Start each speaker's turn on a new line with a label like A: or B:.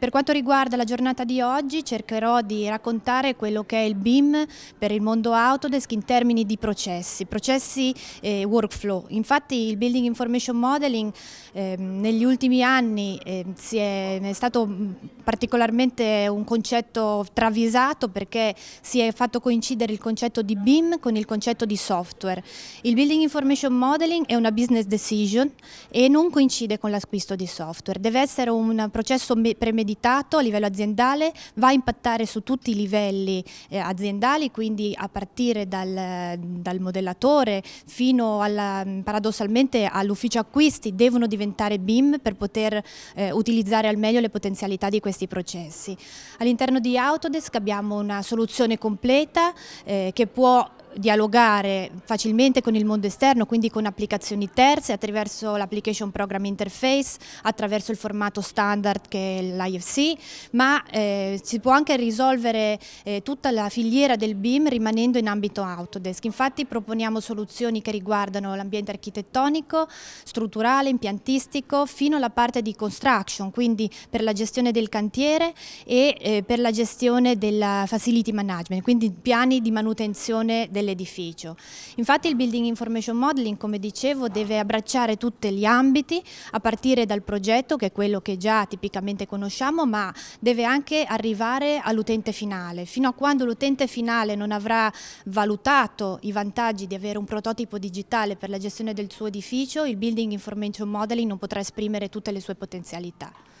A: Per quanto riguarda la giornata di oggi cercherò di raccontare quello che è il BIM per il mondo Autodesk in termini di processi, processi e eh, workflow. Infatti il Building Information Modeling eh, negli ultimi anni eh, è, è stato particolarmente un concetto travisato perché si è fatto coincidere il concetto di BIM con il concetto di software. Il Building Information Modeling è una business decision e non coincide con l'acquisto di software. Deve essere un processo premeditato a livello aziendale, va a impattare su tutti i livelli eh, aziendali, quindi a partire dal, dal modellatore fino alla, paradossalmente all'ufficio acquisti, devono diventare BIM per poter eh, utilizzare al meglio le potenzialità di questi questi processi. All'interno di Autodesk abbiamo una soluzione completa eh, che può dialogare facilmente con il mondo esterno, quindi con applicazioni terze attraverso l'application program interface, attraverso il formato standard che è l'IFC, ma eh, si può anche risolvere eh, tutta la filiera del BIM rimanendo in ambito Autodesk. Infatti proponiamo soluzioni che riguardano l'ambiente architettonico, strutturale, impiantistico, fino alla parte di construction, quindi per la gestione del cantiere e eh, per la gestione del facility management, quindi piani di manutenzione del dell'edificio. Infatti il Building Information Modeling, come dicevo, deve abbracciare tutti gli ambiti, a partire dal progetto, che è quello che già tipicamente conosciamo, ma deve anche arrivare all'utente finale. Fino a quando l'utente finale non avrà valutato i vantaggi di avere un prototipo digitale per la gestione del suo edificio, il Building Information Modeling non potrà esprimere tutte le sue potenzialità.